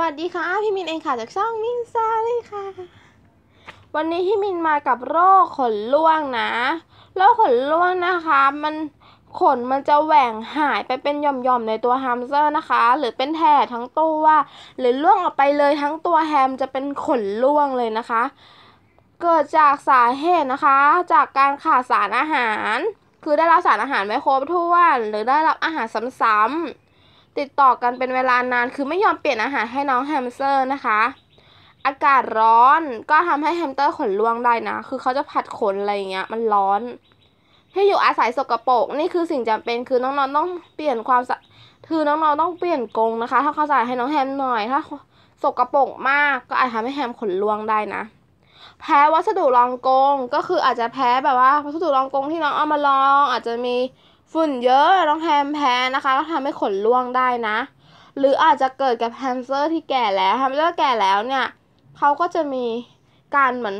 วัสดีค่ะพี่มินเองค่ะจากช่องมินซาเลยค่ะ วันนี้พี่มินมากับโรคขนล่วงนะ โรค ขนล่วงนะคะ มันขนมันจะแหว่งหายไปเป็นหย่อมๆในตัวแฮมสเตอร์นะคะหรือเป็นแถบทั้งตัวหรือล่วงออกไปเลยทั้งตัวแฮมจะเป็นขนล่วงเลยนะคะ เกิดจากสาเหตุนะคะ จากการขาดสารอาหาร คือได้รับสารอาหารไม่ครบถ้วนหรือได้รับอาหารซ้ำๆติดต่อกันเป็นเวลานาน คือไม่ยอมเปลี่ยนอาหารให้น้องแฮมสเตอร์นะคะ อากาศร้อนก็ทำให้แฮมสเตอร์ขนล่วงได้นะ คือเขาจะผัดขนอะไรเงี้ย มันร้อนที่อยู่อาศัยสกรปรกนี่คือสิ่งจำเป็น คือน้องๆต้องเปลี่ยนความ คือน้องๆต้องเปลี่ยนกรงนะคะ ถ้าเขาใส่ให้น้องแฮมหน่อย ถ้าสกรปรกมากก็อาจทำให้แฮมขนล่วงได้นะ แพ้วัสดุรองกรงก็คืออาจจะแพ้แบบว่า วัสดุรองกรงที่น้องเอามาลองอาจจะมีฝุ่นเยอะน้องแฮมแพ้นะคะ ก็ทำให้ขนร่วงได้นะ หรืออาจจะเกิดกับแฮมสเตอร์ที่แก่แล้วแฮมสเตอร์แก่แล้วเนี่ยเขาก็จะมีการเหมือน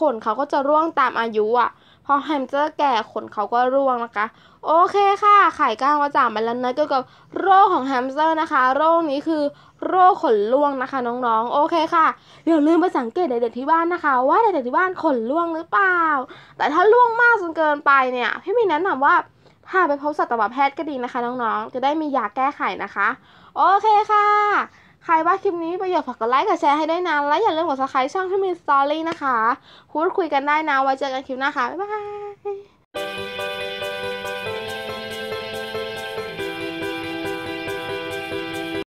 ขนเขาก็จะร่วงตามอายุอะ่ะพอแฮมสเตอร์แก่ขนเขาก็ร่วงนะคะ โอเคค่ะ ไข่ก้างกระจางไปแล้วนะเกี่ยวกับโรคของแฮมสเตอร์นะคะ โรคนี้คือโรคขนร่วงนะคะ น้องๆ โอเคค่ะอย่าลืมไปสังเกตเด็กๆที่บ้านนะคะ ว่าเด็กๆที่บ้านขนร่วงหรือเปล่า แต่ถ้าร่วงมากจนเกินไปเนี่ย พี่มีแนะนำว่าหาไปพบสัตวแพทย์ก็ดีนะคะน้องๆ จะได้มียาแก้ไขนะคะ โอเคค่ะ ใครว่าคลิปนี้ประโยชน์ฝากกดไลค์ กดแชร์ให้ด้วยนะและอย่าลืมกดซับสไครต์ช่องที่มีสตอรี่นะคะพูดคุยกันได้นะไว้เจอกันคลิปหน้าค่ะ บ๊ายบาย